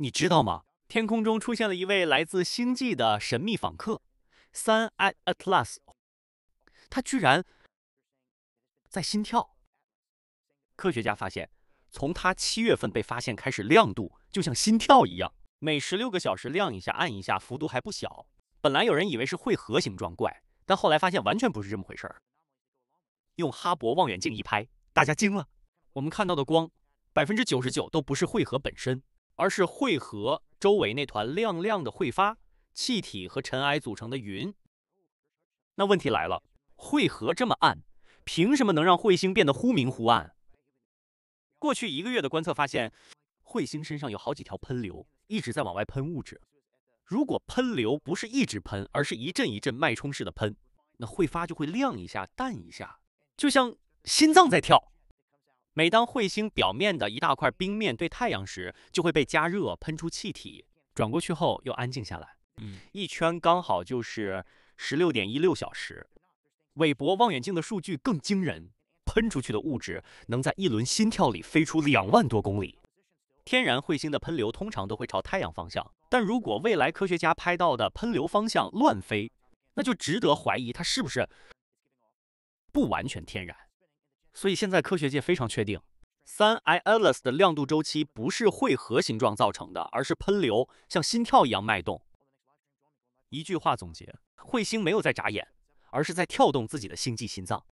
你知道吗？天空中出现了一位来自星际的神秘访客，三 i atlas。他居然在心跳！科学家发现，从他七月份被发现开始，亮度就像心跳一样，每十六个小时亮一下、暗一下，幅度还不小。本来有人以为是彗核形状怪，但后来发现完全不是这么回事儿。用哈勃望远镜一拍，大家惊了：我们看到的光，百分之九十九都不是彗核本身。而是彗合周围那团亮亮的彗发气体和尘埃组成的云。那问题来了，彗合这么暗，凭什么能让彗星变得忽明忽暗？过去一个月的观测发现，彗星身上有好几条喷流一直在往外喷物质。如果喷流不是一直喷，而是一阵一阵脉冲式的喷，那彗发就会亮一下，淡一下，就像心脏在跳。每当彗星表面的一大块冰面对太阳时，就会被加热，喷出气体；转过去后又安静下来。一圈刚好就是十六点一六小时。韦伯望远镜的数据更惊人，喷出去的物质能在一轮心跳里飞出两万多公里。天然彗星的喷流通常都会朝太阳方向，但如果未来科学家拍到的喷流方向乱飞，那就值得怀疑它是不是不完全天然。所以现在科学界非常确定，3I l s 的亮度周期不是彗核形状造成的，而是喷流像心跳一样脉动。一句话总结：彗星没有在眨眼，而是在跳动自己的星际心脏。